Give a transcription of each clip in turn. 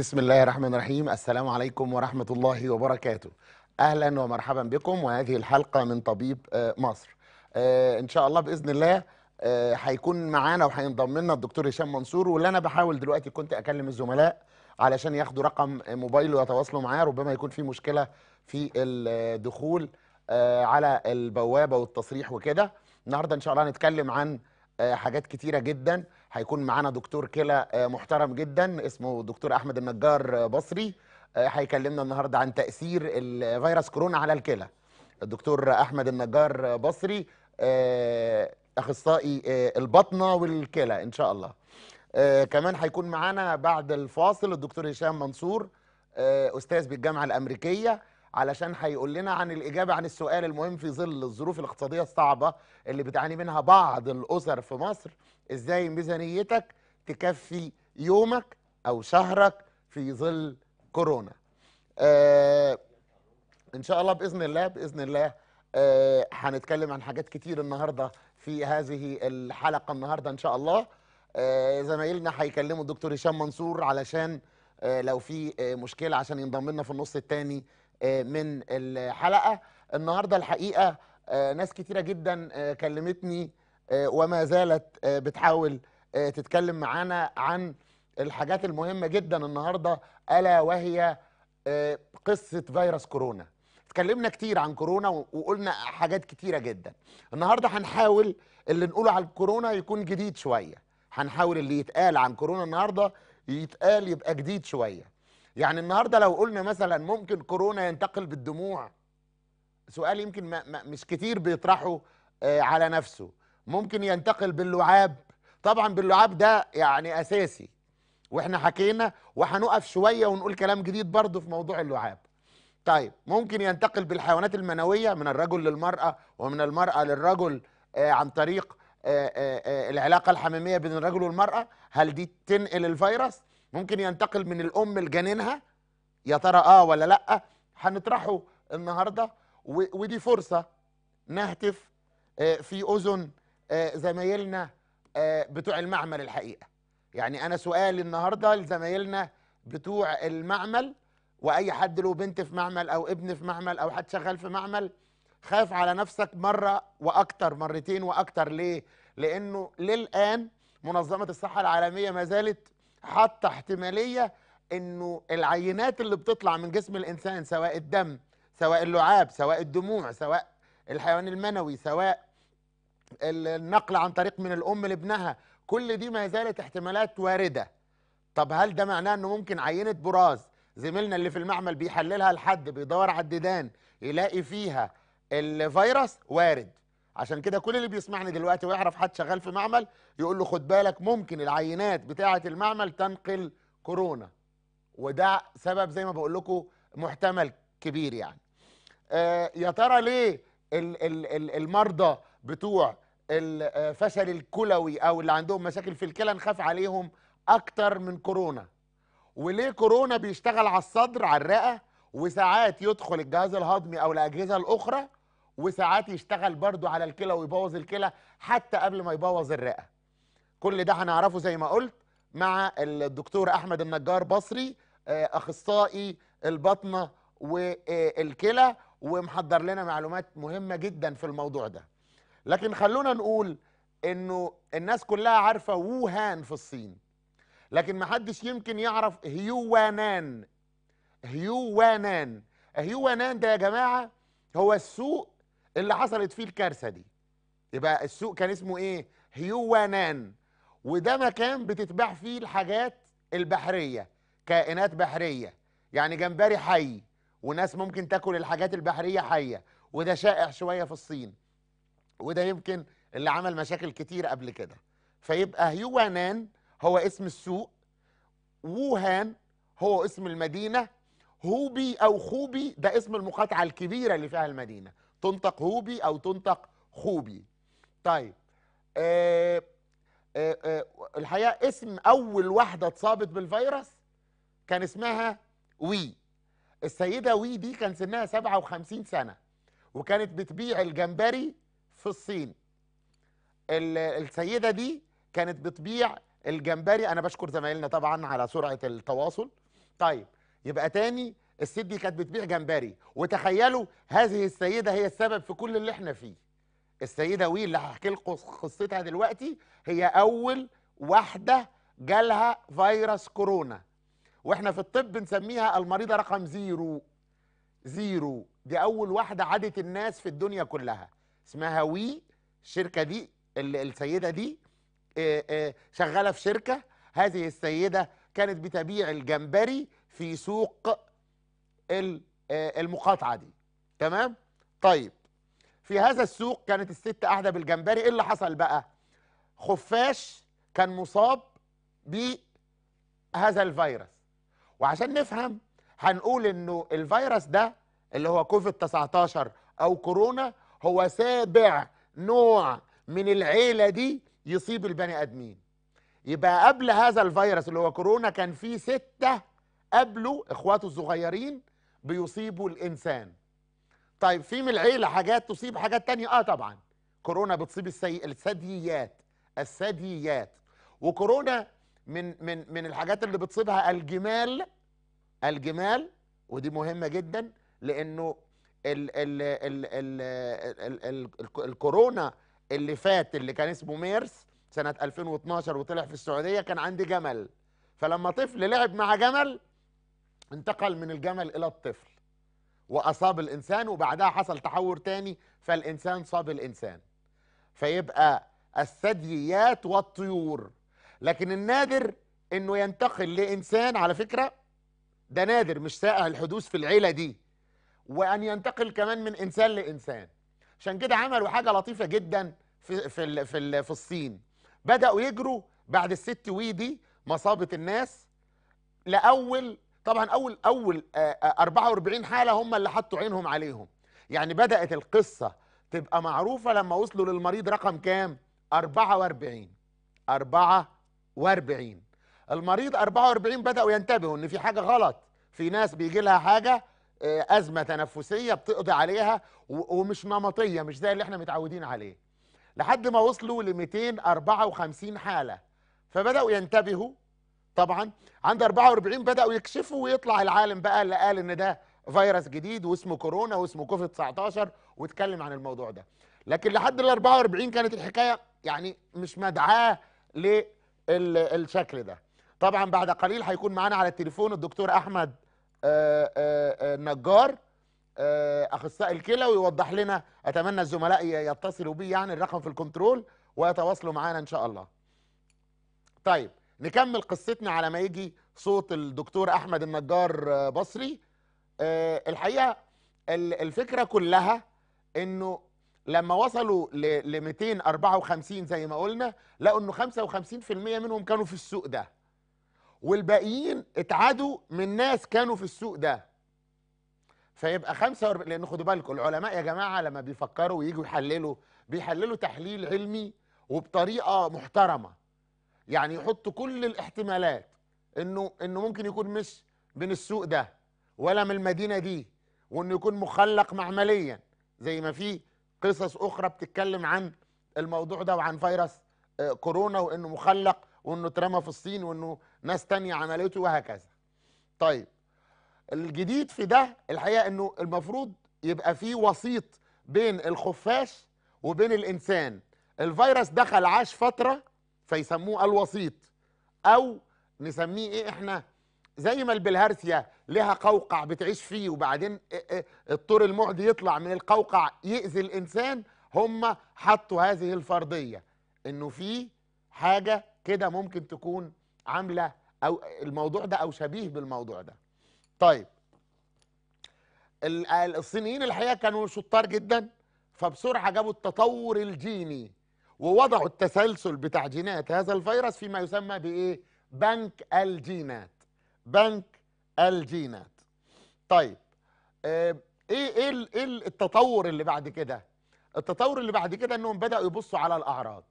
بسم الله الرحمن الرحيم السلام عليكم ورحمة الله وبركاته أهلا ومرحبا بكم وهذه الحلقة من طبيب آه، مصر آه، إن شاء الله بإذن الله آه، هيكون معانا وهينضم لنا الدكتور هشام منصور واللي أنا بحاول دلوقتي كنت أكلم الزملاء علشان ياخدوا رقم موبايله ويتواصلوا معاه ربما يكون في مشكلة في الدخول على البوابة والتصريح وكده النهاردة إن شاء الله هنتكلم عن آه، حاجات كتيره جدا هيكون معانا دكتور كلى آه، محترم جدا اسمه دكتور احمد النجار آه، بصري هيكلمنا النهارده عن تاثير الفيروس كورونا على الكلى الدكتور احمد النجار بصري اخصائي البطنه والكلى ان شاء الله كمان هيكون معانا بعد الفاصل الدكتور هشام منصور استاذ بالجامعه الامريكيه علشان هيقول لنا عن الاجابه عن السؤال المهم في ظل الظروف الاقتصاديه الصعبه اللي بتعاني منها بعض الاسر في مصر ازاي ميزانيتك تكفي يومك او شهرك في ظل كورونا آه ان شاء الله باذن الله باذن الله آه، هنتكلم آه عن حاجات كتير النهارده في هذه الحلقه النهارده ان شاء الله آه زمايلنا هيكلموا الدكتور هشام منصور علشان آه لو في آه مشكله عشان ينضم لنا في النص الثاني آه، من الحلقه النهارده الحقيقه آه، ناس كتيره جدا آه، كلمتني وما زالت بتحاول تتكلم معانا عن الحاجات المهمه جدا النهارده الا وهي قصه فيروس كورونا اتكلمنا كتير عن كورونا وقلنا حاجات كتيره جدا النهارده هنحاول اللي نقوله عن كورونا يكون جديد شويه هنحاول اللي يتقال عن كورونا النهارده يتقال يبقى جديد شويه يعني النهارده لو قلنا مثلا ممكن كورونا ينتقل بالدموع سؤال يمكن ما ما مش كتير بيطرحه آه على نفسه ممكن ينتقل باللعاب طبعا باللعاب ده يعني اساسي واحنا حكينا وهنقف شويه ونقول كلام جديد برضه في موضوع اللعاب طيب ممكن ينتقل بالحيوانات المنويه من الرجل للمراه ومن المراه للرجل آه عن طريق آآ آه، آآ آه، آه، العلاقه الحميميه بين الرجل والمراه هل دي تنقل الفيروس ممكن ينتقل من الام لجنينها يا ترى اه ولا لا هنطرحه النهارده ودي فرصه نهتف آه، في اذن آه، زمايلنا آه، بتوع المعمل الحقيقه يعني انا سؤالي النهارده لزمايلنا بتوع المعمل واي حد له بنت في معمل او ابن في معمل او حد شغال في معمل خاف على نفسك مره واكتر مرتين واكتر ليه لانه للان منظمه الصحه العالميه ما زالت حتى احتماليه انه العينات اللي بتطلع من جسم الانسان سواء الدم سواء اللعاب سواء الدموع سواء الحيوان المنوي سواء النقل عن طريق من الام لابنها كل دي ما زالت احتمالات وارده طب هل ده معناه انه ممكن عينه براز زميلنا اللي في المعمل بيحللها لحد بيدور على الديدان يلاقي فيها الفيروس وارد عشان كده كل اللي بيسمعني دلوقتي ويعرف حد شغال في معمل يقول له خد بالك ممكن العينات بتاعه المعمل تنقل كورونا وده سبب زي ما بقول لكم محتمل كبير يعني آه يا ترى ليه الـ الـ الـ المرضى بتوع الفشل آه، الكلوي او اللي عندهم مشاكل في الكلى نخاف عليهم اكتر من كورونا وليه كورونا بيشتغل على الصدر على الرئه وساعات يدخل الجهاز الهضمي او الاجهزه الاخرى وساعات يشتغل برضو على الكلى ويبوظ الكلى حتى قبل ما يبوظ الرئه كل ده هنعرفه زي ما قلت مع الدكتور احمد النجار بصري آه، اخصائي البطنه والكلى ومحضر لنا معلومات مهمه جدا في الموضوع ده لكن خلونا نقول انه الناس كلها عارفه ووهان في الصين لكن ما حدش يمكن يعرف هيوانان هيوانان هيوانان ده يا جماعه هو السوق اللي حصلت فيه الكارثه دي يبقى السوق كان اسمه ايه هيوانان وده مكان بتتباع فيه الحاجات البحريه كائنات بحريه يعني جمبري حي وناس ممكن تاكل الحاجات البحريه حيه وده شائع شويه في الصين وده يمكن اللي عمل مشاكل كتير قبل كده فيبقى هيوانان هو اسم السوق ووهان هو اسم المدينه هوبي او خوبي ده اسم المقاطعه الكبيره اللي فيها المدينه تنطق هوبي او تنطق خوبي طيب آآ آه، آآ آه، آه، الحقيقه اسم اول واحده اتصابت بالفيروس كان اسمها وي السيده وي دي كان سنها 57 سنه وكانت بتبيع الجمبري في الصين السيده دي كانت بتبيع الجمبري انا بشكر زمايلنا طبعا على سرعه التواصل طيب يبقى تاني الست دي كانت بتبيع جمبري وتخيلوا هذه السيده هي السبب في كل اللي احنا فيه السيده وي اللي هحكي لكم قصتها دلوقتي هي اول واحده جالها فيروس كورونا واحنا في الطب بنسميها المريضه رقم زيرو زيرو دي اول واحده عادت الناس في الدنيا كلها اسمها وي الشركه دي السيده دي شغاله في شركه هذه السيده كانت بتبيع الجمبري في سوق آه، المقاطعه دي تمام طيب في هذا السوق كانت الست قاعده بالجمبري ايه اللي حصل بقى خفاش كان مصاب بهذا الفيروس وعشان نفهم هنقول انه الفيروس ده اللي هو كوفيد 19 او كورونا هو سابع نوع من العيله دي يصيب البني ادمين يبقى قبل هذا الفيروس اللي هو كورونا كان في سته قبله اخواته الصغيرين بيصيبوا الانسان طيب في من العيله حاجات تصيب حاجات تانية اه طبعا كورونا بتصيب السي... الثدييات الثدييات وكورونا من من من الحاجات اللي بتصيبها الجمال الجمال ودي مهمه جدا لانه ال ال ال ال ال ال الكورونا اللي فات اللي كان اسمه ميرس سنه 2012 وطلع في السعوديه كان عندي جمل فلما طفل لعب مع جمل انتقل من الجمل إلى الطفل وأصاب الإنسان وبعدها حصل تحور تاني فالإنسان صاب الإنسان فيبقى الثدييات والطيور لكن النادر انه ينتقل لانسان على فكره ده نادر مش سائع الحدوث في العيله دي وان ينتقل كمان من انسان لانسان عشان كده عملوا حاجه لطيفه جدا في في في, في الصين بداوا يجروا بعد الست وي دي مصابه الناس لاول طبعا اول اول 44 آه، آه، حاله هم اللي حطوا عينهم عليهم يعني بدات القصه تبقى معروفه لما وصلوا للمريض رقم كام 44 44 المريض 44 بداوا ينتبهوا ان في حاجه غلط في ناس بيجي لها حاجه آه، ازمه تنفسيه بتقضي عليها ومش نمطيه مش زي اللي احنا متعودين عليه لحد ما وصلوا ل 254 حاله فبداوا ينتبهوا طبعا عند 44 بداوا يكشفوا ويطلع العالم بقى اللي قال ان ده فيروس جديد واسمه كورونا واسمه كوفيد 19 واتكلم عن الموضوع ده لكن لحد ال 44 كانت الحكايه يعني مش مدعاه للشكل ده طبعا بعد قليل هيكون معانا على التليفون الدكتور احمد نجار اخصائي الكلى ويوضح لنا اتمنى الزملاء يتصلوا بيه يعني الرقم في الكنترول ويتواصلوا معانا ان شاء الله طيب نكمل قصتنا على ما يجي صوت الدكتور احمد النجار آه، بصري آه، الحقيقه الفكره كلها انه لما وصلوا ل 254 زي ما قلنا لقوا انه 55% منهم كانوا في السوق ده والباقيين اتعادوا من ناس كانوا في السوق ده فيبقى 45 لان خدوا بالكم العلماء يا جماعه لما بيفكروا ويجوا يحللوا بيحللوا تحليل علمي وبطريقه محترمه يعني يحط كل الاحتمالات انه انه ممكن يكون مش من السوق ده ولا من المدينه دي وانه يكون مخلق معمليا زي ما في قصص اخرى بتتكلم عن الموضوع ده وعن فيروس آه، كورونا وانه مخلق وانه اترمى في الصين وانه ناس ثانيه عملته وهكذا طيب الجديد في ده الحقيقه انه المفروض يبقى في وسيط بين الخفاش وبين الانسان الفيروس دخل عاش فتره فيسموه الوسيط او نسميه ايه احنا زي ما البلهارسيا لها قوقع بتعيش فيه وبعدين الطور المعدي يطلع من القوقع يأذي الانسان هم حطوا هذه الفرضيه انه في حاجه كده ممكن تكون عامله او الموضوع ده او شبيه بالموضوع ده طيب الصينيين الحقيقه كانوا شطار جدا فبسرعه جابوا التطور الجيني ووضعوا التسلسل بتاع جينات هذا الفيروس فيما يسمى بايه بنك الجينات بنك الجينات طيب آه، ايه ايه ايه التطور اللي بعد كده التطور اللي بعد كده انهم بداوا يبصوا على الاعراض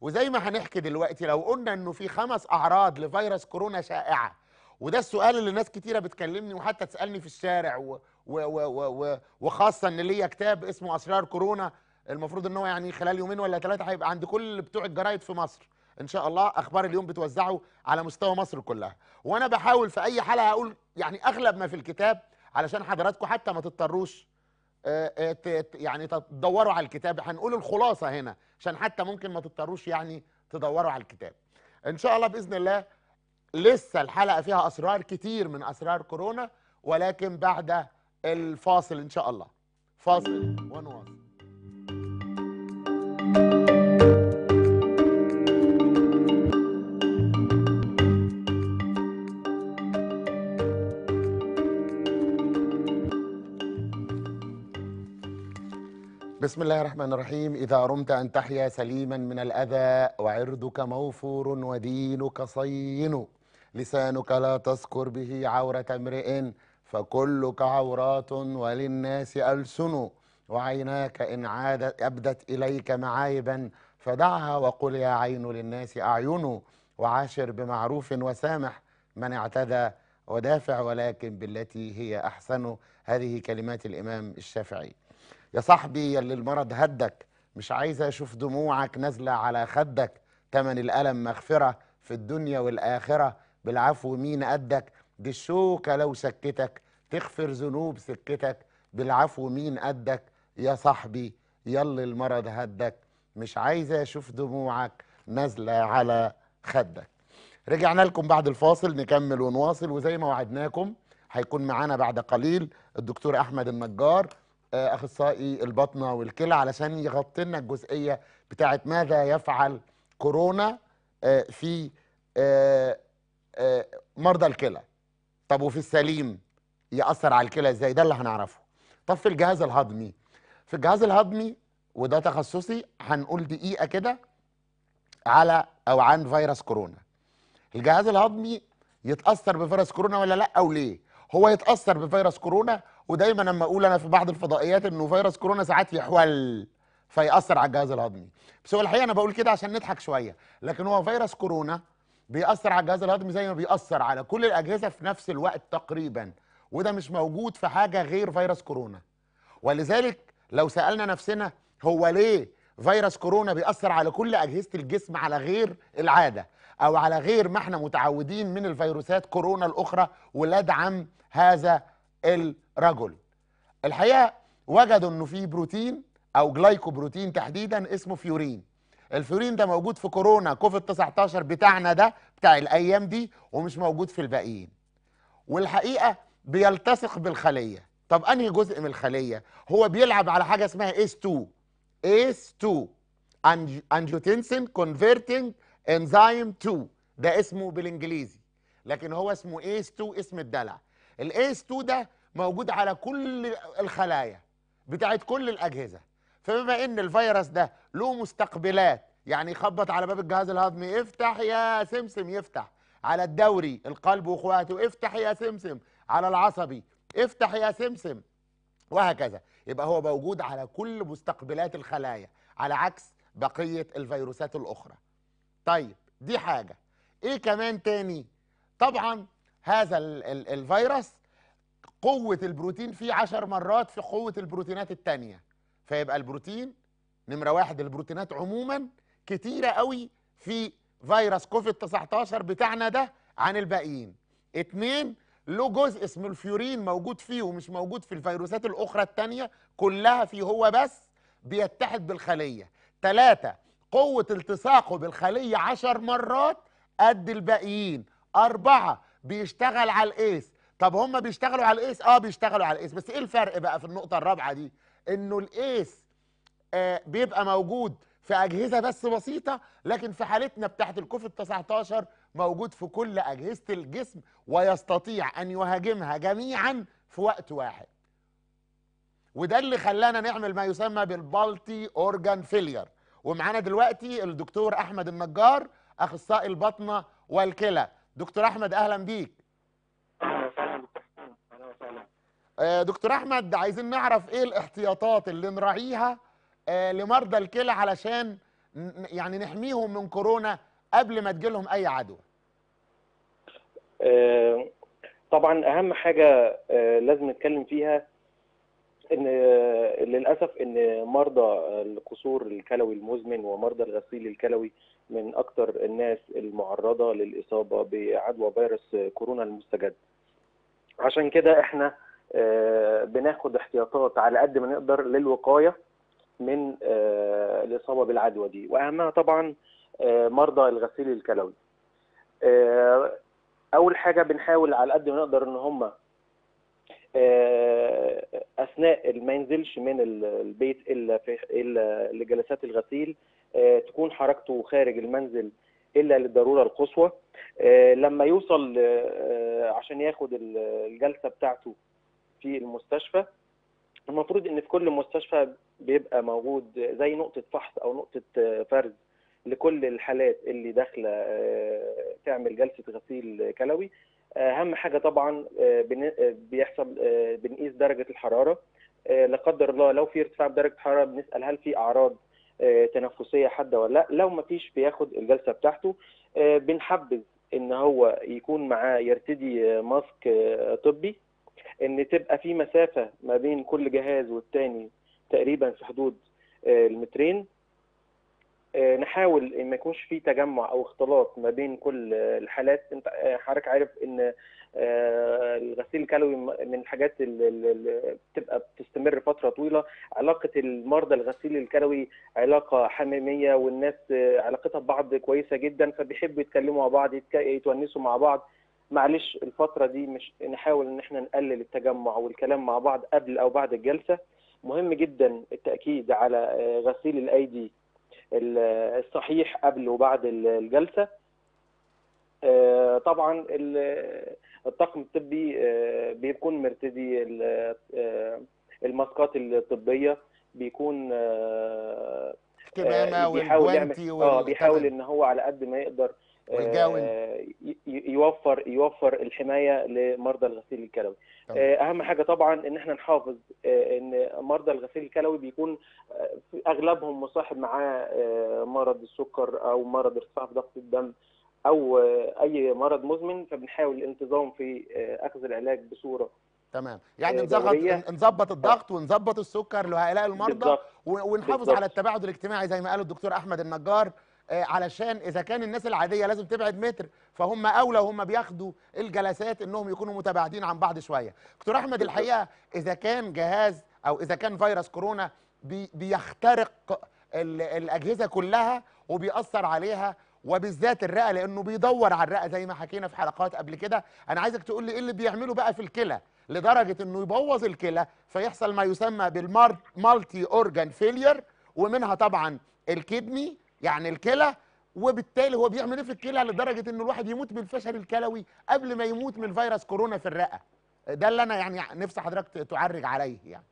وزي ما هنحكي دلوقتي لو قلنا انه في خمس اعراض لفيروس كورونا شائعه وده السؤال اللي ناس كتيره بتكلمني وحتى تسالني في الشارع و و و و و وخاصه ان ليا كتاب اسمه اسرار كورونا المفروض ان هو يعني خلال يومين ولا ثلاثه هيبقى عند كل بتوع الجرايد في مصر ان شاء الله اخبار اليوم بتوزعه على مستوى مصر كلها وانا بحاول في اي حلقه اقول يعني اغلب ما في الكتاب علشان حضراتكم حتى ما تضطروش آه، آه، يعني تدوروا على الكتاب هنقول الخلاصه هنا عشان حتى ممكن ما تضطروش يعني تدوروا على الكتاب ان شاء الله باذن الله لسه الحلقه فيها اسرار كتير من اسرار كورونا ولكن بعد الفاصل ان شاء الله فاصل ونواصل بسم الله الرحمن الرحيم إذا رمت أن تحيا سليما من الأذى وعرضك موفور ودينك صين لسانك لا تذكر به عورة امرئ فكلك عورات وللناس ألسن وعيناك إن عادت أبدت إليك معايبا فدعها وقل يا عين للناس أعينه وعاشر بمعروف وسامح من اعتدى ودافع ولكن بالتي هي أحسن هذه كلمات الإمام الشافعي يا صاحبي يلي المرض هدك مش عايز أشوف دموعك نازلة على خدك تمن الألم مغفرة في الدنيا والآخرة بالعفو مين قدك دي الشوكة لو سكتك تغفر ذنوب سكتك بالعفو مين قدك يا صاحبي يلا المرض هدك مش عايزة أشوف دموعك نازلة على خدك رجعنا لكم بعد الفاصل نكمل ونواصل وزي ما وعدناكم هيكون معانا بعد قليل الدكتور أحمد النجار آه، أخصائي البطنة والكلى علشان يغطي لنا الجزئية بتاعة ماذا يفعل كورونا آه، في آه، مرضى الكلى طب وفي السليم يأثر على الكلى ازاي ده اللي هنعرفه طب في الجهاز الهضمي في الجهاز الهضمي وده تخصصي هنقول دقيقه كده على او عن فيروس كورونا الجهاز الهضمي يتاثر بفيروس كورونا ولا لا او ليه هو يتاثر بفيروس كورونا ودايما لما اقول انا في بعض الفضائيات انه فيروس كورونا ساعات يحول فيأثر على الجهاز الهضمي بس هو الحقيقه انا بقول كده عشان نضحك شويه لكن هو فيروس كورونا بيأثر على الجهاز الهضمي زي ما بيأثر على كل الاجهزه في نفس الوقت تقريبا وده مش موجود في حاجه غير فيروس كورونا ولذلك لو سالنا نفسنا هو ليه فيروس كورونا بيأثر على كل أجهزة الجسم على غير العادة أو على غير ما احنا متعودين من الفيروسات كورونا الأخرى وندعم هذا الرجل الحقيقة وجدوا أنه في بروتين أو جلايكوبروتين تحديدا اسمه فيورين الفيورين ده موجود في كورونا كوفيد 19 بتاعنا ده بتاع الأيام دي ومش موجود في الباقيين والحقيقة بيلتصق بالخلية طب انهي جزء من الخليه هو بيلعب على حاجه اسمها اس 2 اس 2 angiotensin كونفرتنج انزيم 2 ده اسمه بالانجليزي لكن هو اسمه اس 2 اسم الدلع الاس 2 ده موجود على كل الخلايا بتاعت كل الاجهزه فبما ان الفيروس ده له مستقبلات يعني يخبط على باب الجهاز الهضمي افتح يا سمسم يفتح على الدوري القلب واخواته افتح يا سمسم على العصبي افتح يا سمسم وهكذا يبقى هو موجود على كل مستقبلات الخلايا على عكس بقية الفيروسات الأخرى طيب دي حاجة ايه كمان تاني طبعا هذا الـ الـ الفيروس قوة البروتين فيه عشر مرات في قوة البروتينات التانية فيبقى البروتين نمرة واحد البروتينات عموما كتيرة قوي في فيروس كوفيد 19 بتاعنا ده عن الباقيين اتنين له جزء اسمه الفيورين موجود فيه ومش موجود في الفيروسات الاخرى الثانيه كلها فيه هو بس بيتحد بالخليه ثلاثة قوة التصاقه بالخلية عشر مرات قد الباقيين أربعة بيشتغل على الإيس طب هم بيشتغلوا على الإيس آه بيشتغلوا على الإيس بس إيه الفرق بقى في النقطة الرابعة دي إنه الإيس آه بيبقى موجود في اجهزه بس بسيطه لكن في حالتنا بتاعت الكوفيد 19 موجود في كل اجهزه الجسم ويستطيع ان يهاجمها جميعا في وقت واحد وده اللي خلانا نعمل ما يسمى بالبالتي اورجان فيلير ومعانا دلوقتي الدكتور احمد النجار اخصائي البطنه والكلى دكتور احمد اهلا بيك آه، دكتور احمد عايزين نعرف ايه الاحتياطات اللي نراعيها آه، لمرضى الكلى علشان يعني نحميهم من كورونا قبل ما تجيلهم اي عدوى آه، طبعا اهم حاجه آه، لازم نتكلم فيها ان للاسف ان مرضى القصور الكلوي المزمن ومرضى الغسيل الكلوي من اكثر الناس المعرضه للاصابه بعدوى فيروس كورونا المستجد عشان كده احنا بناخد احتياطات على قد ما نقدر للوقايه من آه، الاصابه بالعدوى دي واهمها طبعا آه، مرضى الغسيل الكلوي آه، اول حاجه بنحاول على قد ما نقدر ان هم اثناء ما ينزلش من البيت الا في الا لجلسات الغسيل تكون حركته خارج المنزل الا للضروره القصوى لما يوصل عشان ياخد الجلسه بتاعته في المستشفى المفروض ان في كل مستشفى بيبقى موجود زي نقطه فحص او نقطه آه، فرز لكل الحالات اللي داخله آه، تعمل جلسه غسيل كلوي آه، اهم حاجه طبعا بيحصل بنقيس درجه الحراره لا قدر الله لو في ارتفاع بدرجه الحراره بنسال هل في اعراض تنفسيه حاده ولا لا لو ما فيش بياخد الجلسه بتاعته بنحبذ ان هو يكون معاه يرتدي ماسك طبي ان تبقى في مسافه ما بين كل جهاز والتاني تقريبا في حدود آه، المترين آه، نحاول ان ما يكونش في تجمع او اختلاط ما بين كل آه، الحالات انت حضرتك عارف ان الغسيل الكلوي من الحاجات اللي بتبقى بتستمر فتره طويله علاقه المرضى الغسيل الكلوي علاقه حميميه والناس علاقتها ببعض كويسه جدا فبيحبوا يتكلموا مع بعض يتونسوا مع بعض معلش الفتره دي مش نحاول ان احنا نقلل التجمع والكلام مع بعض قبل او بعد الجلسه مهم جدا التاكيد على آه، غسيل الايدي آه، الصحيح قبل وبعد الجلسه آه، طبعا الطاقم الطبي بيكون مرتدي الماسكات الطبيه بيكون كمامه بيحاول, اه بيحاول ان هو على قد ما يقدر والجاون آه، يوفر يوفر الحمايه لمرضى الغسيل الكلوي آه، اهم حاجه طبعا ان احنا نحافظ آه، ان مرضى الغسيل الكلوي بيكون اغلبهم مصاحب معاه مرض السكر او مرض ارتفاع في ضغط الدم او اي مرض مزمن فبنحاول الانتظام في اخذ العلاج بصوره تمام يعني نظبط نظبط الضغط ونظبط السكر لهؤلاء المرضى بالضبط. ونحافظ بالضبط. على التباعد الاجتماعي زي ما قال الدكتور احمد النجار آه، علشان اذا كان الناس العاديه لازم تبعد متر فهم اولى وهم بياخدوا الجلسات انهم يكونوا متباعدين عن بعض شويه دكتور احمد الحقيقه اذا كان جهاز او اذا كان فيروس كورونا بي بيخترق الاجهزه كلها وبيأثر عليها وبالذات الرئه لانه بيدور على الرئه زي ما حكينا في حلقات قبل كده انا عايزك تقول لي ايه اللي بيعمله بقى في الكلى لدرجه انه يبوظ الكلى فيحصل ما يسمى بالمالتي اورجان فيلير ومنها طبعا الكدني يعني الكلى وبالتالي هو بيعمل ايه في الكلى لدرجه ان الواحد يموت بالفشل الكلوي قبل ما يموت من فيروس كورونا في الرئه ده اللي انا يعني نفسي حضرتك تعرج عليه يعني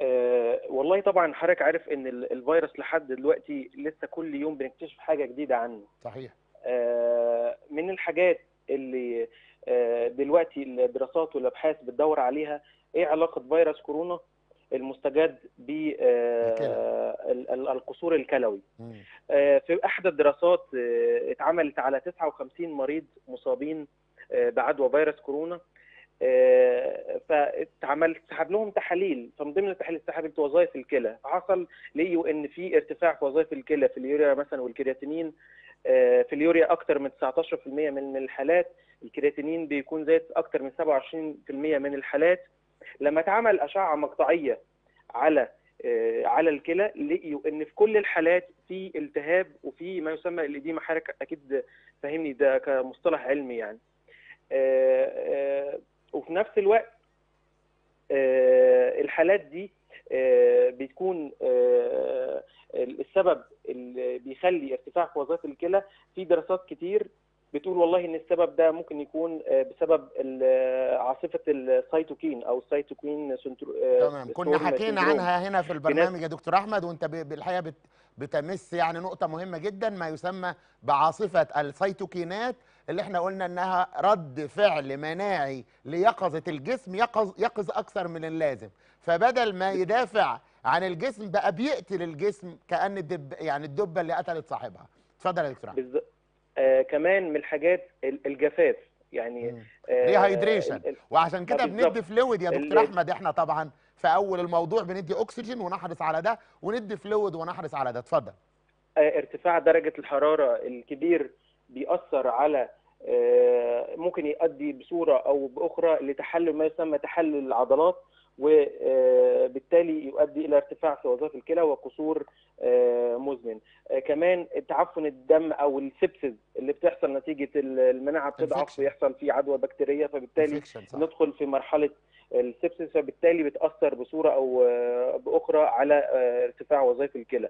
آه، والله طبعا حضرتك عارف ان الفيروس لحد دلوقتي لسه كل يوم بنكتشف حاجه جديده عنه صحيح آه، من الحاجات اللي آه، دلوقتي الدراسات والابحاث بتدور عليها ايه علاقه فيروس كورونا المستجد بالقصور الكلوي آه، آه، في احدى الدراسات آه، اتعملت على 59 مريض مصابين بعدوى فيروس كورونا فاتعملت سحب لهم تحاليل فمن ضمن التحاليل سحبت وظائف الكلى فحصل لي ان في ارتفاع في وظائف الكلى في اليوريا مثلا والكرياتينين في اليوريا اكثر من 19% من الحالات الكرياتينين بيكون زاد اكثر من 27% من الحالات لما اتعمل اشعه مقطعيه على آه، على الكلى لقيوا ان في كل الحالات في التهاب وفي ما يسمى اللي دي محرك اكيد فاهمني ده كمصطلح علمي يعني آه، آه، وفي نفس الوقت الحالات دي بتكون السبب اللي بيخلي ارتفاع في وظائف الكلى في دراسات كتير بتقول والله ان السبب ده ممكن يكون آه، بسبب آه، عاصفه السيتوكين او السيتوكين سنترو آه، تمام كنا حكينا عنها هنا في البرنامج يا دكتور احمد وانت بالحقيقه بتمس يعني نقطه مهمه جدا ما يسمى بعاصفه السيتوكينات اللي احنا قلنا انها رد فعل مناعي ليقظه الجسم يقظ يقظ اكثر من اللازم فبدل ما يدافع عن الجسم بقى بيقتل الجسم كان الدب يعني الدبه اللي قتلت صاحبها اتفضل يا دكتور احمد آه كمان من الحاجات الجفاف يعني ريهايدريشن آه، هيدريشن وعشان كده آه، بندي فلويد يا دكتور احمد احنا طبعا في اول الموضوع بندي اكسجين ونحرص على ده وندي فلويد ونحرص على ده اتفضل آه ارتفاع درجه الحراره الكبير بيأثر على آه، ممكن يؤدي بصوره او باخرى لتحلل ما يسمى تحلل العضلات وبالتالي يؤدي الى ارتفاع في وظائف الكلى وقصور آه، مزمن آه، كمان تعفن الدم او السبسز اللي بتحصل نتيجه المناعه بتضعف ويحصل في عدوى بكتيريه فبالتالي ندخل في مرحله السبسس فبالتالي بتاثر بصوره او آه، باخرى على ارتفاع وظائف الكلى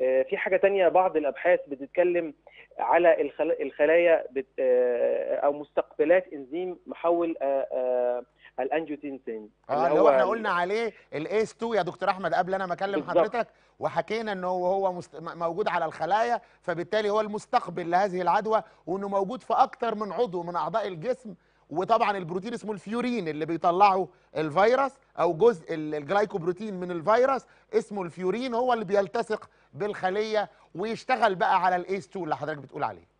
آه، في حاجه تانية بعض الابحاث بتتكلم على الخلايا آه، او مستقبلات انزيم محول آه، الانجيوتنسين اه اللي هو احنا قلنا عليه الايس 2 يا دكتور احمد قبل انا ما اكلم حضرتك وحكينا انه هو مست... موجود على الخلايا فبالتالي هو المستقبل لهذه العدوى وانه موجود في اكتر من عضو من اعضاء الجسم وطبعا البروتين اسمه الفيورين اللي بيطلعه الفيروس او جزء الجلايكوبروتين من الفيروس اسمه الفيورين هو اللي بيلتصق بالخليه ويشتغل بقى على الايس 2 اللي حضرتك بتقول عليه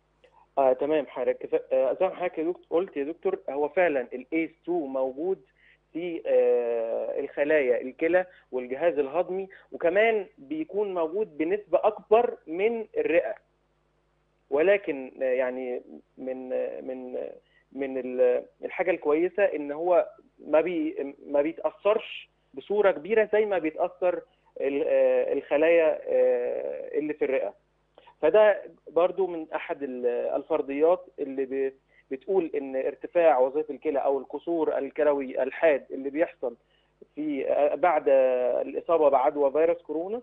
آه، تمام حضرتك آه، زي ما حضرتك قلت يا دكتور هو فعلا الايس 2 موجود في آه الخلايا الكلى والجهاز الهضمي وكمان بيكون موجود بنسبه اكبر من الرئه ولكن آه، يعني من آه، من آه، من الحاجه الكويسه ان هو ما بي ما بيتاثرش بصوره كبيره زي ما بيتاثر الخلايا آه، اللي في الرئه فده برضو من احد الفرضيات اللي بتقول ان ارتفاع وظيفه الكلى او القصور الكلوي الحاد اللي بيحصل في آه، بعد الاصابه بعدوى فيروس كورونا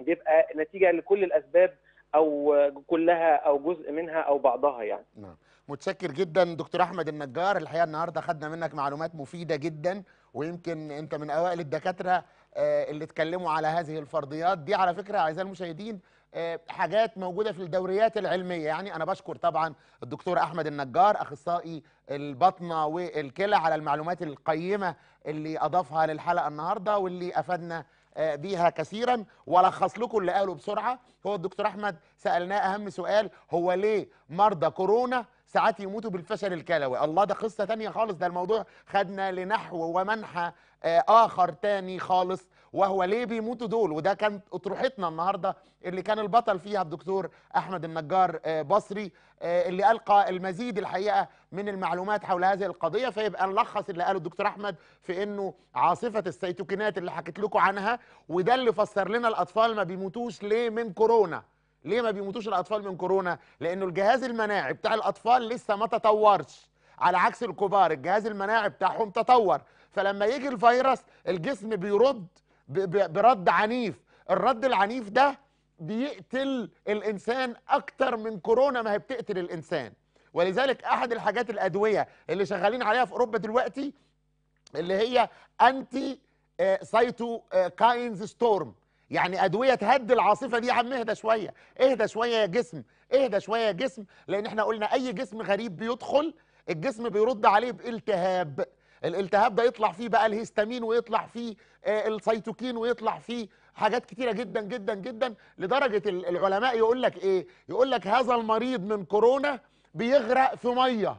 بيبقى نتيجه لكل الاسباب او كلها او جزء منها او بعضها يعني نعم. متشكر جدا دكتور احمد النجار الحقيقه النهارده خدنا منك معلومات مفيده جدا ويمكن انت من اوائل الدكاتره آه، اللي اتكلموا على هذه الفرضيات دي على فكره اعزائي المشاهدين آه، حاجات موجوده في الدوريات العلميه يعني انا بشكر طبعا الدكتور احمد النجار اخصائي البطنه والكلى على المعلومات القيمه اللي اضافها للحلقه النهارده واللي افادنا آه، بيها كثيرا ولخص لكم اللي قاله بسرعه هو الدكتور احمد سالناه اهم سؤال هو ليه مرضى كورونا ساعات يموتوا بالفشل الكلوي الله ده قصه تانية خالص ده الموضوع خدنا لنحو ومنحى آه، اخر تاني خالص وهو ليه بيموتوا دول وده كانت اطروحتنا النهارده اللي كان البطل فيها الدكتور احمد النجار آه، بصري آه، اللي القى المزيد الحقيقه من المعلومات حول هذه القضيه فيبقى نلخص اللي قاله الدكتور احمد في انه عاصفه السيتوكينات اللي حكيت لكم عنها وده اللي فسر لنا الاطفال ما بيموتوش ليه من كورونا ليه ما بيموتوش الاطفال من كورونا لانه الجهاز المناعي بتاع الاطفال لسه ما تطورش على عكس الكبار الجهاز المناعي بتاعهم تطور فلما يجي الفيروس الجسم بيرد برد عنيف الرد العنيف ده بيقتل الانسان اكتر من كورونا ما هي بتقتل الانسان ولذلك احد الحاجات الادويه اللي شغالين عليها في اوروبا دلوقتي اللي هي انتي سايتوكاينز ستورم يعني ادويه تهدي العاصفه دي يا عم اهدى شويه اهدى شويه يا جسم اهدى شويه يا جسم لان احنا قلنا اي جسم غريب بيدخل الجسم بيرد عليه بالتهاب الالتهاب ده يطلع فيه بقى الهيستامين ويطلع فيه آه، السيتوكين ويطلع فيه حاجات كتيره جدا جدا جدا لدرجه العلماء يقول لك ايه يقول لك هذا المريض من كورونا بيغرق في ميه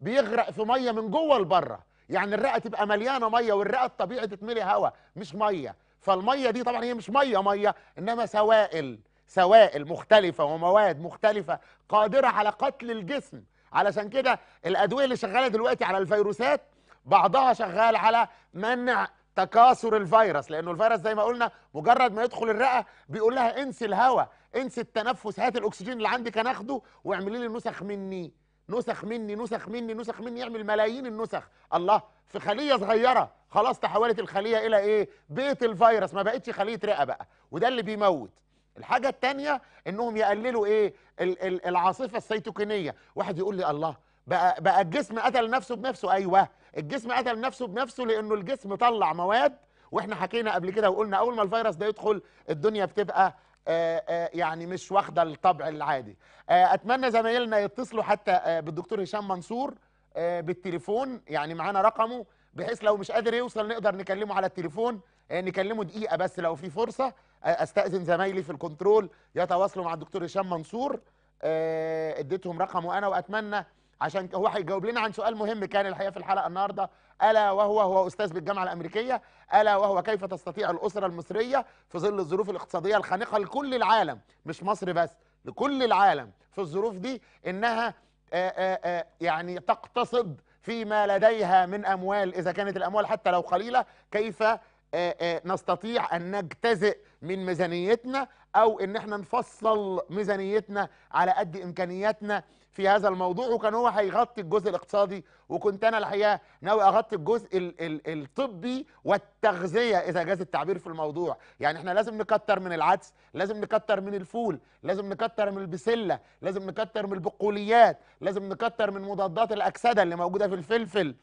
بيغرق في ميه من جوه لبره يعني الرئه تبقى مليانه ميه والرئه الطبيعي تتملي هواء مش ميه فالميه دي طبعا هي مش ميه ميه انما سوائل سوائل مختلفه ومواد مختلفه قادره على قتل الجسم علشان كده الادويه اللي شغاله دلوقتي على الفيروسات بعضها شغال على منع تكاثر الفيروس لانه الفيروس زي ما قلنا مجرد ما يدخل الرئه بيقول لها انسي الهواء انسي التنفس هات الاكسجين اللي عندك هناخده واعملي لي نسخ مني نسخ مني نسخ مني نسخ مني يعمل ملايين النسخ الله في خليه صغيره خلاص تحولت الخليه الى ايه بيت الفيروس ما بقتش خليه رئه بقى وده اللي بيموت الحاجه الثانيه انهم يقللوا ايه ال ال العاصفه السيتوكينيه واحد يقول لي الله بقى بقى الجسم قتل نفسه بنفسه ايوه الجسم قتل نفسه بنفسه لانه الجسم طلع مواد واحنا حكينا قبل كده وقلنا اول ما الفيروس ده يدخل الدنيا بتبقى آه، آه، يعني مش واخده الطبع العادي آه، اتمنى زمايلنا يتصلوا حتى بالدكتور هشام منصور بالتليفون يعني معانا رقمه بحيث لو مش قادر يوصل نقدر نكلمه على التليفون نكلمه دقيقه بس لو في فرصه استاذن زمايلي في الكنترول يتواصلوا مع الدكتور هشام منصور اديتهم رقمه انا واتمنى عشان هو هيجاوب لنا عن سؤال مهم كان الحقيقه في الحلقه النهارده ألا وهو هو أستاذ بالجامعة الأمريكية ألا وهو كيف تستطيع الأسرة المصرية في ظل الظروف الاقتصادية الخانقة لكل العالم مش مصر بس لكل العالم في الظروف دي إنها آآ آه، آآ آه، آه، يعني تقتصد فيما لديها من أموال إذا كانت الأموال حتى لو قليلة كيف نستطيع أن نجتزئ من ميزانيتنا أو إن احنا نفصل ميزانيتنا على قد إمكانياتنا في هذا الموضوع وكان هو هيغطي الجزء الاقتصادي وكنت انا الحقيقه ناوي اغطي الجزء ال ال الطبي والتغذيه اذا جاز التعبير في الموضوع يعني احنا لازم نكتر من العدس لازم نكتر من الفول لازم نكتر من البسله لازم نكتر من البقوليات لازم نكتر من مضادات الاكسده اللي موجوده في الفلفل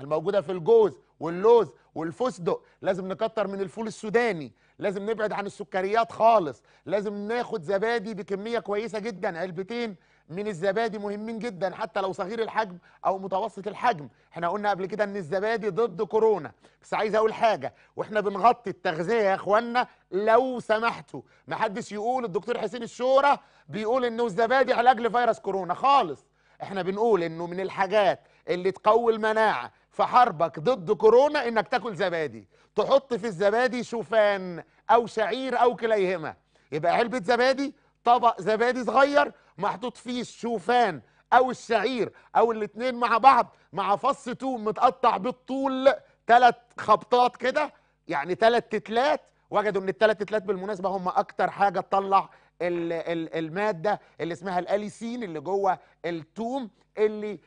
الموجوده في الجوز واللوز والفستق لازم نكتر من الفول السوداني لازم نبعد عن السكريات خالص لازم ناخد زبادي بكميه كويسه جدا علبتين من الزبادي مهمين جدا حتى لو صغير الحجم او متوسط الحجم احنا قلنا قبل كده ان الزبادي ضد كورونا بس عايز اقول حاجه واحنا بنغطي التغذيه يا اخوانا لو سمحتوا ما حدش يقول الدكتور حسين الشوره بيقول انه الزبادي علاج لفيروس كورونا خالص احنا بنقول انه من الحاجات اللي تقوي المناعه في حربك ضد كورونا انك تاكل زبادي تحط في الزبادي شوفان او شعير او كليهما يبقى علبه زبادي طبق زبادي صغير محطوط فيه الشوفان او الشعير او الاتنين مع بعض مع فص توم متقطع بالطول ثلاث خبطات كده يعني ثلاث تتلات وجدوا ان الثلاث تتلات بالمناسبه هم اكتر حاجه تطلع الماده اللي اسمها الاليسين اللي جوه التوم اللي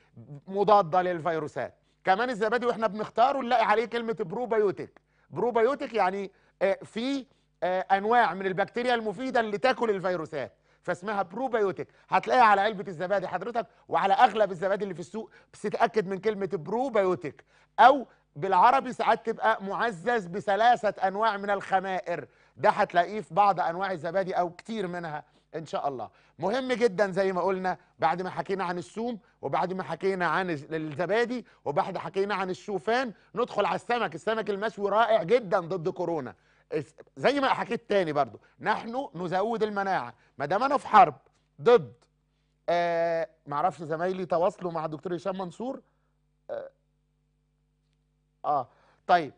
مضاده للفيروسات كمان الزبادي واحنا بنختاره نلاقي عليه كلمه بروبيوتيك بروبيوتيك يعني آه، في آه، انواع من البكتيريا المفيده اللي تاكل الفيروسات فاسمها بروبايوتيك هتلاقيها على علبه الزبادي حضرتك وعلى اغلب الزبادي اللي في السوق بس تاكد من كلمه بروبايوتيك او بالعربي ساعات تبقى معزز بثلاثه انواع من الخمائر ده هتلاقيه في بعض انواع الزبادي او كتير منها ان شاء الله مهم جدا زي ما قلنا بعد ما حكينا عن السوم وبعد ما حكينا عن الزبادي وبعد حكينا عن الشوفان ندخل على السمك السمك المشوي رائع جدا ضد كورونا زي ما حكيت تاني برضو نحن نزود المناعه ما دام انا في حرب ضد آه معرفش زمايلي تواصلوا مع دكتور هشام منصور آه, اه طيب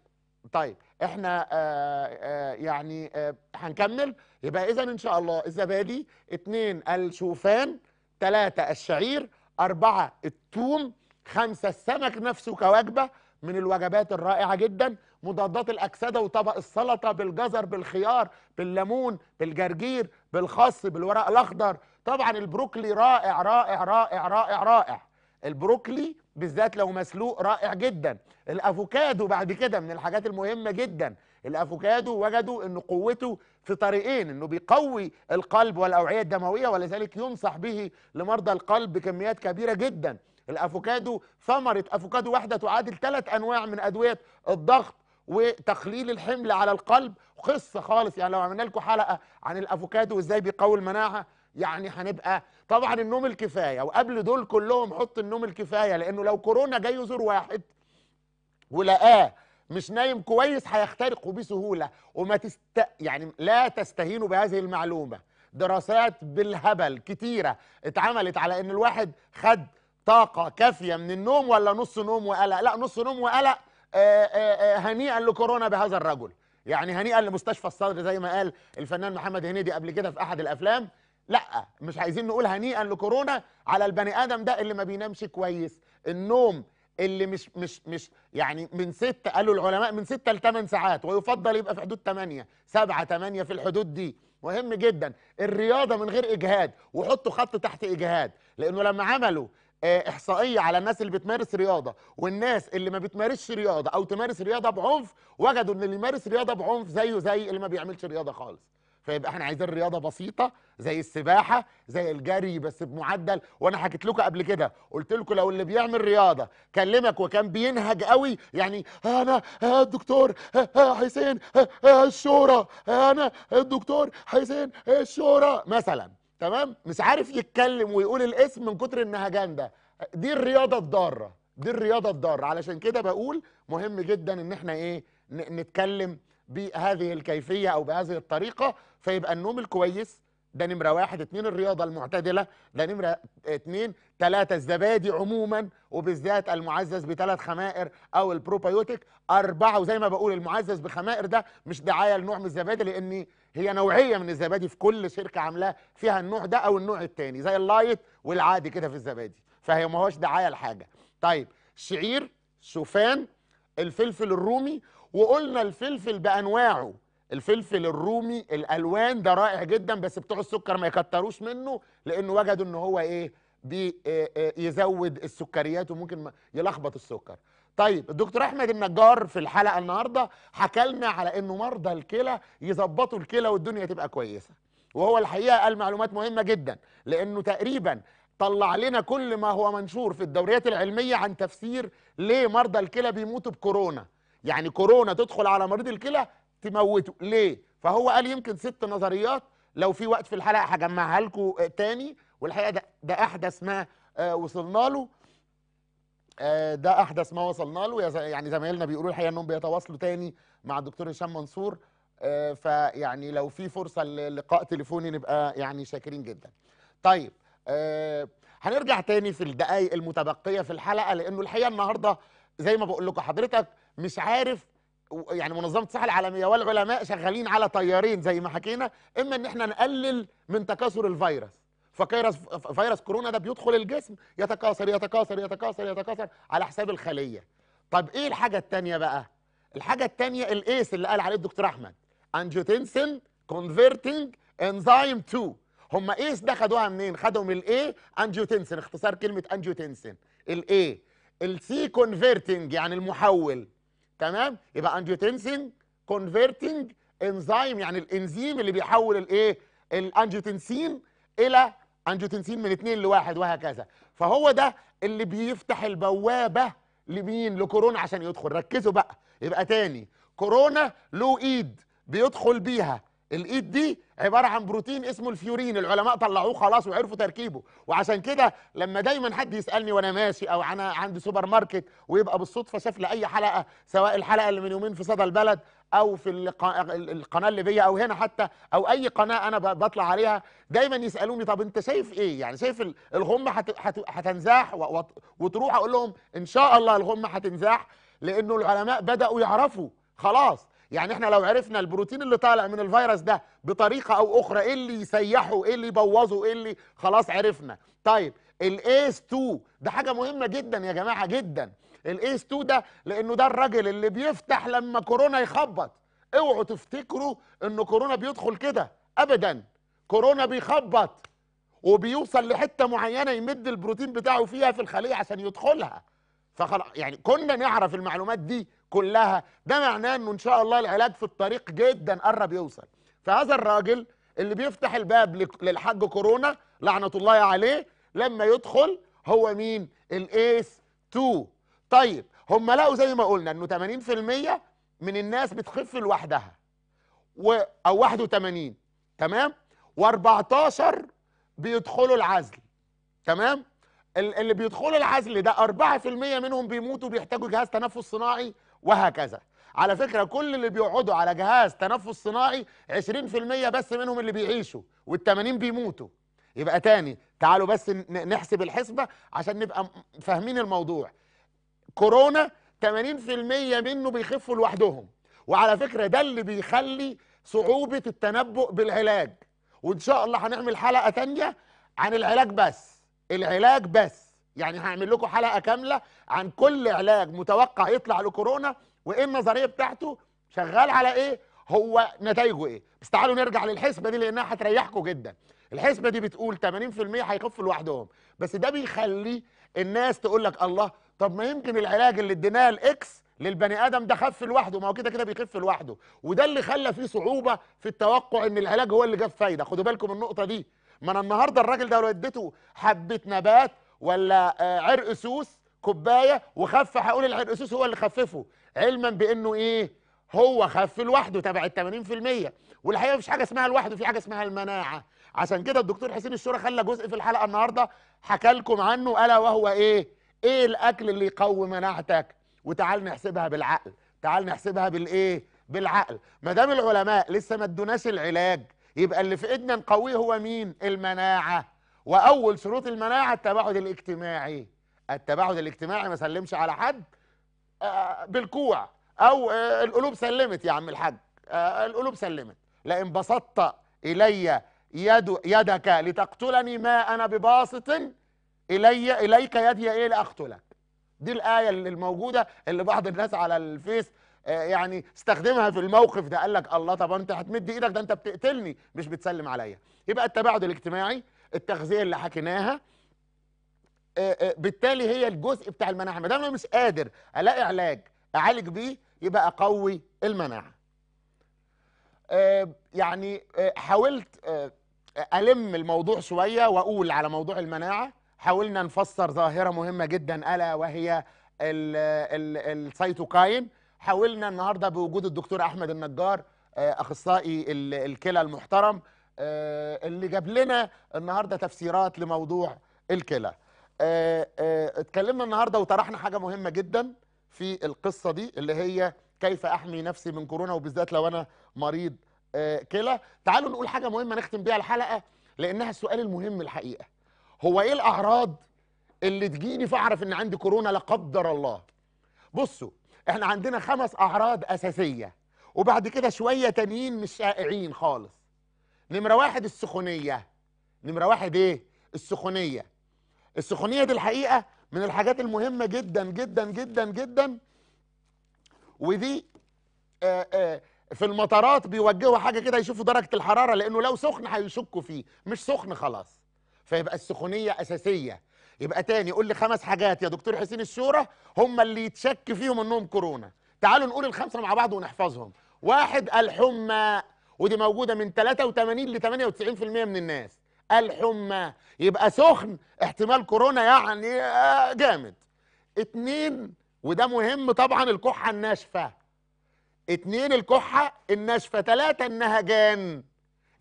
طيب احنا آآ آه، آآ آه، يعني آآ آه، هنكمل يبقى اذا ان شاء الله الزبادي اثنين الشوفان ثلاثة الشعير أربعة التوم خمسة السمك نفسه كوجبة من الوجبات الرائعة جدا مضادات الاكسده وطبق السلطه بالجزر بالخيار بالليمون بالجرجير بالخص بالورق الاخضر طبعا البروكلي رائع رائع رائع رائع رائع البروكلي بالذات لو مسلوق رائع جدا الافوكادو بعد كده من الحاجات المهمه جدا الافوكادو وجدوا ان قوته في طريقين انه بيقوي القلب والاوعيه الدمويه ولذلك ينصح به لمرضى القلب بكميات كبيره جدا الافوكادو ثمره افوكادو واحده تعادل ثلاث انواع من ادويه الضغط وتقليل الحمل على القلب قصه خالص يعني لو عملنا لكم حلقه عن الافوكادو وازاي بيقوي المناعه يعني هنبقى طبعا النوم الكفايه وقبل دول كلهم حط النوم الكفايه لانه لو كورونا جاي يزور واحد ولقاه مش نايم كويس هيخترقه بسهوله وما تست يعني لا تستهينوا بهذه المعلومه دراسات بالهبل كتيره اتعملت على ان الواحد خد طاقه كافيه من النوم ولا نص نوم وقلق لا نص نوم وقلق آه، آه، آه، هنيئا لكورونا بهذا الرجل يعني هنيئا لمستشفى الصدر زي ما قال الفنان محمد هنيدي قبل كده في احد الافلام لا مش عايزين نقول هنيئا لكورونا على البني ادم ده اللي ما بينامش كويس النوم اللي مش مش مش يعني من ستة قالوا العلماء من ستة لثمان ساعات ويفضل يبقى في حدود تمانية سبعة تمانية في الحدود دي مهم جدا الرياضه من غير اجهاد وحطوا خط تحت اجهاد لانه لما عملوا آه، احصائيه على الناس اللي بتمارس رياضه والناس اللي ما بتمارسش رياضه او تمارس رياضه بعنف وجدوا ان اللي يمارس رياضه بعنف زيه زي اللي ما بيعملش رياضه خالص فيبقى احنا عايزين رياضه بسيطه زي السباحه زي الجري بس بمعدل وانا حكيت لكم قبل كده قلت لكم لو اللي بيعمل رياضه كلمك وكان بينهج قوي يعني انا الدكتور حسين الشوره انا الدكتور حسين الشوره مثلا تمام مش عارف يتكلم ويقول الاسم من كتر النهجان ده دي الرياضه الضاره دي الرياضه الضاره علشان كده بقول مهم جدا ان احنا ايه نتكلم بهذه الكيفيه او بهذه الطريقه فيبقى النوم الكويس ده نمره واحد اتنين الرياضه المعتدله ده نمره اتنين تلاته الزبادي عموما وبالذات المعزز بثلاث خمائر او البروبايوتيك اربعه وزي ما بقول المعزز بخمائر ده مش دعايه لنوع من الزبادي لان هي نوعيه من الزبادي في كل شركه عاملاه فيها النوع ده او النوع التاني زي اللايت والعادي كده في الزبادي فهي ما هوش دعايه لحاجه طيب شعير شوفان الفلفل الرومي وقلنا الفلفل بانواعه الفلفل الرومي الالوان ده رائع جدا بس بتوع السكر ما يكتروش منه لانه وجدوا ان هو ايه بيزود آه، آه، السكريات وممكن يلخبط السكر طيب الدكتور احمد النجار في الحلقه النهارده حكى لنا على انه مرضى الكلى يظبطوا الكلى والدنيا تبقى كويسه وهو الحقيقه قال معلومات مهمه جدا لانه تقريبا طلع لنا كل ما هو منشور في الدوريات العلميه عن تفسير ليه مرضى الكلى بيموتوا بكورونا يعني كورونا تدخل على مريض الكلى تموته ليه فهو قال يمكن ست نظريات لو في وقت في الحلقه هجمعها لكم آه، تاني والحقيقه ده, ده احدث ما آه، وصلنا له آه، ده احدث ما وصلنا له يعني زمايلنا بيقولوا الحقيقه انهم بيتواصلوا تاني مع الدكتور هشام منصور فيعني لو في فرصه للقاء تليفوني نبقى يعني شاكرين جدا طيب هنرجع تاني في الدقائق المتبقيه في الحلقه لانه الحقيقه النهارده زي ما بقول لكم حضرتك مش عارف يعني منظمه الصحه العالميه والعلماء شغالين على تيارين زي ما حكينا اما ان احنا نقلل من تكاثر الفيروس فكيروس فيروس كورونا ده بيدخل الجسم يتكاثر يتكاثر يتكاثر يتكاثر على حساب الخليه طب ايه الحاجه الثانيه بقى الحاجه الثانيه الايس اللي قال عليه الدكتور احمد انجيوتنسين كونفرتنج انزيم 2 هم ايس e ده خدوها منين خدوا من الايه انجيوتنسين اختصار كلمه انجيوتنسين الايه السي كونفرتنج يعني المحول تمام يبقى انجيوتنسين كونفرتنج انزيم يعني الانزيم اللي بيحول الايه الانجيوتنسين الى انجيوتنسين من 2 لواحد وهكذا فهو ده اللي بيفتح البوابه لمين لكورونا عشان يدخل ركزوا بقى يبقى تاني كورونا له ايد بيدخل بيها الايد دي عباره عن بروتين اسمه الفيورين العلماء طلعوه خلاص وعرفوا تركيبه وعشان كده لما دايما حد يسالني وانا ماشي او انا عند سوبر ماركت ويبقى بالصدفه شاف لي اي حلقه سواء الحلقه اللي من يومين في صدى البلد او في القناه اللي بيا او هنا حتى او اي قناه انا بطلع عليها دايما يسالوني طب انت شايف ايه يعني شايف الغمه هتنزاح وتروح اقول لهم ان شاء الله الغمه هتنزاح لانه العلماء بداوا يعرفوا خلاص يعني احنا لو عرفنا البروتين اللي طالع من الفيروس ده بطريقه او اخرى ايه اللي يسيحه ايه اللي يبوظه ايه اللي خلاص عرفنا طيب الايس 2 ده حاجه مهمه جدا يا جماعه جدا الايس 2 ده لانه ده الراجل اللي بيفتح لما كورونا يخبط اوعوا تفتكروا ان كورونا بيدخل كده ابدا كورونا بيخبط وبيوصل لحته معينه يمد البروتين بتاعه فيها في الخليه عشان يدخلها فخلاص يعني كنا نعرف المعلومات دي كلها ده معناه انه ان شاء الله العلاج في الطريق جدا قرب يوصل فهذا الراجل اللي بيفتح الباب للحاج كورونا لعنه الله عليه لما يدخل هو مين الايس 2 طيب هم لقوا زي ما قلنا انه 80% من الناس بتخف لوحدها و او 81 تمام و14 بيدخلوا العزل تمام اللي بيدخلوا العزل ده 4% منهم بيموتوا بيحتاجوا جهاز تنفس صناعي وهكذا على فكرة كل اللي بيقعدوا على جهاز تنفس صناعي 20% بس منهم اللي بيعيشوا وال80 بيموتوا يبقى تاني تعالوا بس نحسب الحسبة عشان نبقى فاهمين الموضوع كورونا 80% منه بيخفوا لوحدهم وعلى فكرة ده اللي بيخلي صعوبة التنبؤ بالعلاج وإن شاء الله هنعمل حلقة تانية عن العلاج بس العلاج بس يعني هعمل لكم حلقه كامله عن كل علاج متوقع يطلع لكورونا وايه النظريه بتاعته شغال على ايه هو نتائجه ايه بس تعالوا نرجع للحسبه دي لانها هتريحكم جدا الحسبه دي بتقول 80% هيخفوا لوحدهم بس ده بيخلي الناس تقول لك الله طب ما يمكن العلاج اللي اديناه الاكس للبني ادم ده خف لوحده ما هو كده كده بيخف لوحده وده اللي خلى فيه صعوبه في التوقع ان العلاج هو اللي جاب فايده خدوا بالكم النقطه دي ما انا النهارده الراجل ده لو اديته حبه نبات ولا آه، عرق سوس كوبايه وخف هقول العرق سوس هو اللي خففه علما بانه ايه هو خف لوحده تبع ال 80% والحقيقه مفيش حاجه اسمها لوحده في حاجه اسمها المناعه عشان كده الدكتور حسين الشورى خلى جزء في الحلقه النهارده حكى لكم عنه الا وهو ايه ايه الاكل اللي يقوي مناعتك وتعال نحسبها بالعقل تعال نحسبها بالايه بالعقل ما دام العلماء لسه ما ادوناش العلاج يبقى اللي في ايدنا نقويه هو مين المناعه واول شروط المناعه التباعد الاجتماعي التباعد الاجتماعي ما سلمش على حد آه، بالكوع او آه، القلوب سلمت يا عم الحاج آه، القلوب سلمت لان بسطت الي يد يدك لتقتلني ما انا بباسط الي اليك يدي ايه لاقتلك دي الايه اللي الموجوده اللي بعض الناس على الفيس يعني استخدمها في الموقف ده قال لك الله طب انت هتمد ايدك ده انت بتقتلني مش بتسلم عليا يبقى التباعد الاجتماعي التغذيه اللي حكيناها آه، آه، بالتالي هي الجزء بتاع المناعه ما دام انا مش قادر الاقي علاج اعالج بيه يبقى اقوي المناعه آه، يعني حاولت الم الموضوع شويه واقول على موضوع المناعه حاولنا نفسر ظاهره مهمه جدا الا وهي السيتوكاين حاولنا النهارده بوجود الدكتور احمد النجار اخصائي الكلى المحترم آه، اللي جاب لنا النهارده تفسيرات لموضوع الكلى آه، آه، اتكلمنا النهارده وطرحنا حاجه مهمه جدا في القصه دي اللي هي كيف احمي نفسي من كورونا وبالذات لو انا مريض كلى تعالوا نقول حاجه مهمه نختم بيها الحلقه لانها السؤال المهم الحقيقه هو ايه الاعراض اللي تجيني فاعرف ان عندي كورونا لا قدر الله بصوا احنا عندنا خمس اعراض اساسيه وبعد كده شويه تانيين مش شائعين خالص نمره واحد السخونيه نمره واحد ايه السخونيه السخونيه دي الحقيقه من الحاجات المهمه جدا جدا جدا جدا ودي آآ آآ في المطارات بيوجهوا حاجه كده يشوفوا درجه الحراره لانه لو سخن هيشكوا فيه مش سخن خلاص فيبقى السخونيه اساسيه يبقى تاني قول لي خمس حاجات يا دكتور حسين الشورى هم اللي يتشك فيهم انهم كورونا تعالوا نقول الخمسه مع بعض ونحفظهم واحد الحمى ودي موجوده من 83 ل 98% من الناس الحمى يبقى سخن احتمال كورونا يعني آه، جامد اتنين وده مهم طبعا الكحه الناشفه اتنين الكحه الناشفه تلاته النهجان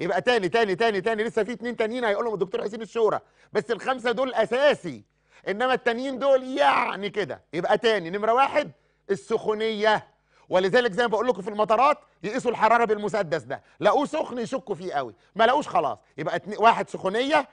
يبقى تاني تاني تاني تاني لسه في اتنين تانيين هيقول لهم الدكتور حسين الشورى بس الخمسه دول اساسي انما التانيين دول يعني كده يبقى تاني نمره واحد السخونيه ولذلك زي ما بقول لكم في المطارات يقيسوا الحراره بالمسدس ده لقوه سخن يشكوا فيه قوي ما لقوش خلاص يبقى اتنين واحد سخونيه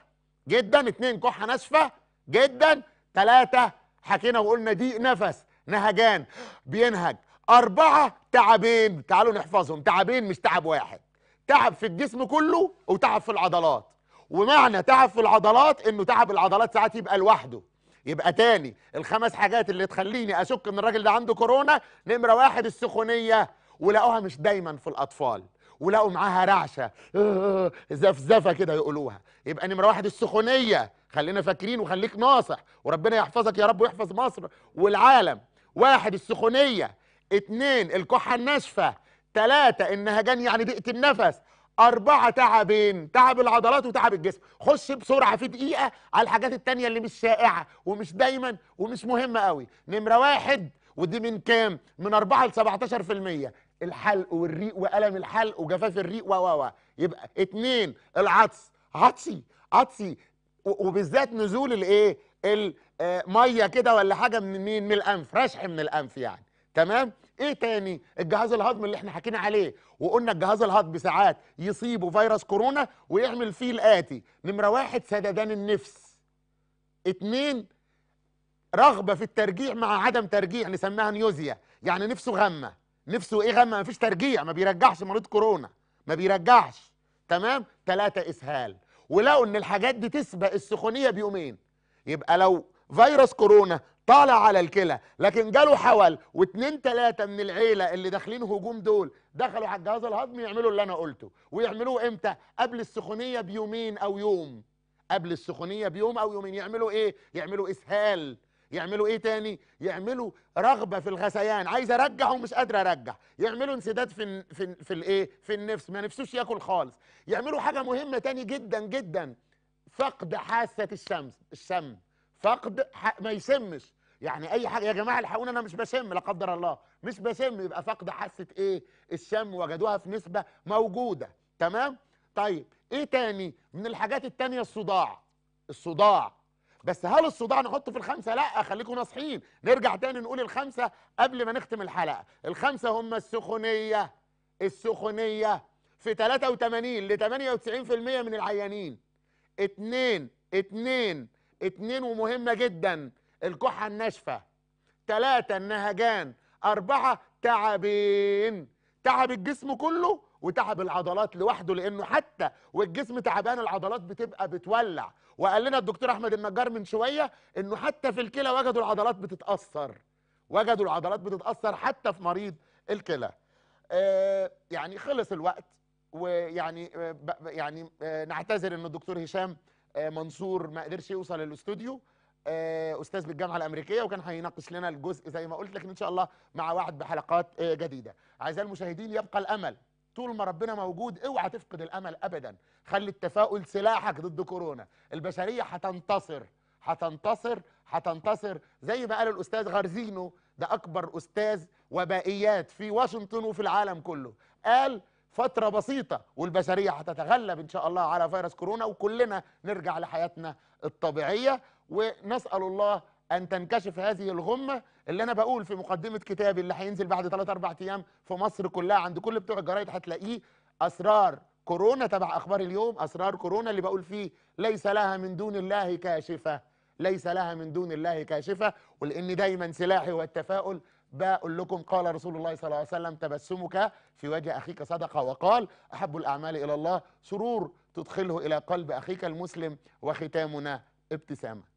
جدا اتنين كحه ناشفه جدا ثلاثه حكينا وقلنا دي نفس نهجان بينهج أربعة تعبين تعالوا نحفظهم تعبين مش تعب واحد تعب في الجسم كله وتعب في العضلات ومعنى تعب في العضلات انه تعب العضلات ساعات يبقى لوحده يبقى تاني الخمس حاجات اللي تخليني اشك ان الراجل ده عنده كورونا نمره واحد السخونيه ولقوها مش دايما في الاطفال ولقوا معاها رعشه آه، زفزفه كده يقولوها يبقى نمره واحد السخونيه خلينا فاكرين وخليك ناصح وربنا يحفظك يا رب ويحفظ مصر والعالم واحد السخونيه اتنين الكحه الناشفه تلاتة النهجان يعني ضيقة النفس أربعة تعبين تعب العضلات وتعب الجسم خش بسرعة في دقيقة على الحاجات التانية اللي مش شائعة ومش دايما ومش مهمة قوي نمرة واحد ودي من كام من 4 ل 17% الحلق والريق وألم الحلق وجفاف الريق و و و يبقى اتنين العطس عطسي عطسي وبالذات نزول الايه الميه آه، كده ولا حاجه من مين من الانف رشح من الانف يعني تمام ايه تاني الجهاز الهضمي اللي احنا حكينا عليه وقلنا الجهاز الهضمي ساعات يصيبه فيروس كورونا ويعمل فيه الاتي نمره واحد سددان النفس اتنين رغبه في الترجيع مع عدم ترجيع نسميها نيوزيا يعني نفسه غمه نفسه ايه غمه مفيش ترجيع ما بيرجعش مريض كورونا ما بيرجعش تمام تلاتة اسهال ولو ان الحاجات دي تسبق السخونيه بيومين يبقى لو فيروس كورونا طالع على الكلى لكن جاله حول واتنين تلاتة من العيله اللي داخلين هجوم دول دخلوا على الجهاز الهضمي يعملوا اللي انا قلته ويعملوه امتى قبل السخونيه بيومين او يوم قبل السخونيه بيوم او يومين يعملوا ايه يعملوا اسهال يعملوا ايه تاني يعملوا رغبه في الغثيان عايز ارجع ومش قادر ارجع يعملوا انسداد في في في الايه في النفس ما نفسوش ياكل خالص يعملوا حاجه مهمه تاني جدا جدا فقد حاسه الشمس الشم فقد ح... ما يسمش يعني اي حاجه يا جماعه الحقوني انا مش بشم لا قدر الله مش بشم يبقى فقد حاسه ايه الشم وجدوها في نسبه موجوده تمام طيب ايه تاني من الحاجات التانية الصداع الصداع بس هل الصداع نحطه في الخمسه لا خليكم ناصحين نرجع تاني نقول الخمسه قبل ما نختم الحلقه الخمسه هم السخونيه السخونيه في 83 ل 98% من العيانين اتنين اتنين اتنين ومهمه جدا الكحة الناشفة ثلاثة النهجان أربعة تعبين تعب الجسم كله وتعب العضلات لوحده لأنه حتى والجسم تعبان العضلات بتبقى بتولع وقال لنا الدكتور أحمد النجار من شوية إنه حتى في الكلى وجدوا العضلات بتتأثر وجدوا العضلات بتتأثر حتى في مريض الكلى آه يعني خلص الوقت ويعني آه، يعني آه، نعتذر ان الدكتور هشام آه، منصور ما قدرش يوصل الاستوديو آه، استاذ بالجامعه الامريكيه وكان هيناقش لنا الجزء زي ما قلت لكن ان شاء الله مع واحد بحلقات آه، جديده اعزائي المشاهدين يبقى الامل طول ما ربنا موجود اوعى تفقد الامل ابدا خلي التفاؤل سلاحك ضد كورونا البشريه هتنتصر هتنتصر هتنتصر زي ما قال الاستاذ غارزينو ده اكبر استاذ وبائيات في واشنطن وفي العالم كله قال فترة بسيطة والبشرية هتتغلب إن شاء الله على فيروس كورونا وكلنا نرجع لحياتنا الطبيعية ونسأل الله أن تنكشف هذه الغمة اللي أنا بقول في مقدمة كتابي اللي هينزل بعد 3 أربع أيام في مصر كلها عند كل بتوع الجرايد هتلاقيه أسرار كورونا تبع أخبار اليوم أسرار كورونا اللي بقول فيه ليس لها من دون الله كاشفة ليس لها من دون الله كاشفة ولأن دايما سلاحي هو التفاؤل بقول لكم قال رسول الله صلى الله عليه وسلم تبسمك في وجه أخيك صدقة وقال أحب الأعمال إلى الله سرور تدخله إلى قلب أخيك المسلم وختامنا ابتسامة